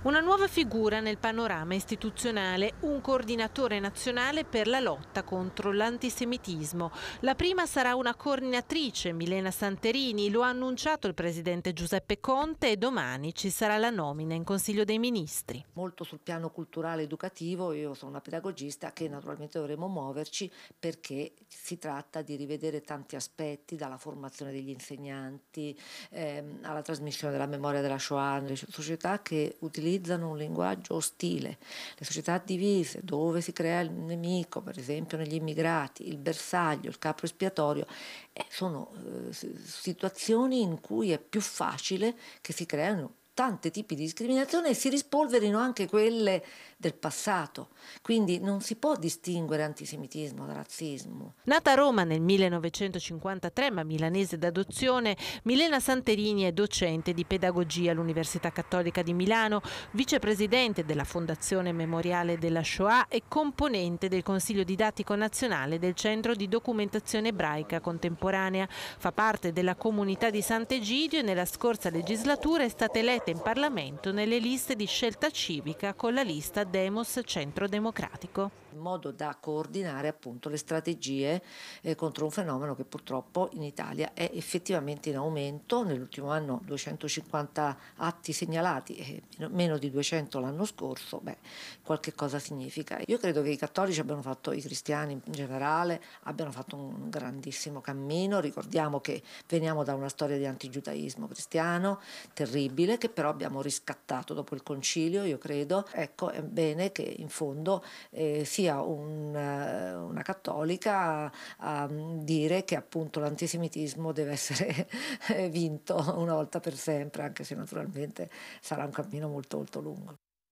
Una nuova figura nel panorama istituzionale, un coordinatore nazionale per la lotta contro l'antisemitismo. La prima sarà una coordinatrice, Milena Santerini, lo ha annunciato il presidente Giuseppe Conte e domani ci sarà la nomina in Consiglio dei Ministri. Molto sul piano culturale educativo, io sono una pedagogista che naturalmente dovremo muoverci perché si tratta di rivedere tanti aspetti, dalla formazione degli insegnanti ehm, alla trasmissione della memoria della Shoah, nelle società che utilizzano utilizzano un linguaggio ostile, le società divise dove si crea il nemico, per esempio negli immigrati, il bersaglio, il capo espiatorio, eh, sono eh, situazioni in cui è più facile che si creano tanti tipi di discriminazione e si rispolverino anche quelle del passato. Quindi non si può distinguere antisemitismo da razzismo. Nata a Roma nel 1953, ma milanese d'adozione, Milena Santerini è docente di pedagogia all'Università Cattolica di Milano, vicepresidente della Fondazione Memoriale della Shoah e componente del Consiglio Didattico Nazionale del Centro di Documentazione Ebraica Contemporanea. Fa parte della comunità di Sant'Egidio e nella scorsa legislatura è stata eletta presente in Parlamento nelle liste di scelta civica con la lista Demos Centro Democratico. In modo da coordinare appunto le strategie eh, contro un fenomeno che purtroppo in Italia è effettivamente in aumento, nell'ultimo anno 250 atti segnalati, eh, meno di 200 l'anno scorso, beh, qualche cosa significa. Io credo che i cattolici abbiano fatto, i cristiani in generale, abbiano fatto un grandissimo cammino, ricordiamo che veniamo da una storia di antigiudaismo cristiano terribile che però abbiamo riscattato dopo il concilio, io credo. Ecco, è bene che in fondo eh, sia un, eh, una cattolica a, a, dire che appunto l'antisemitismo deve essere vinto una volta per sempre, anche se naturalmente sarà un cammino molto molto lungo.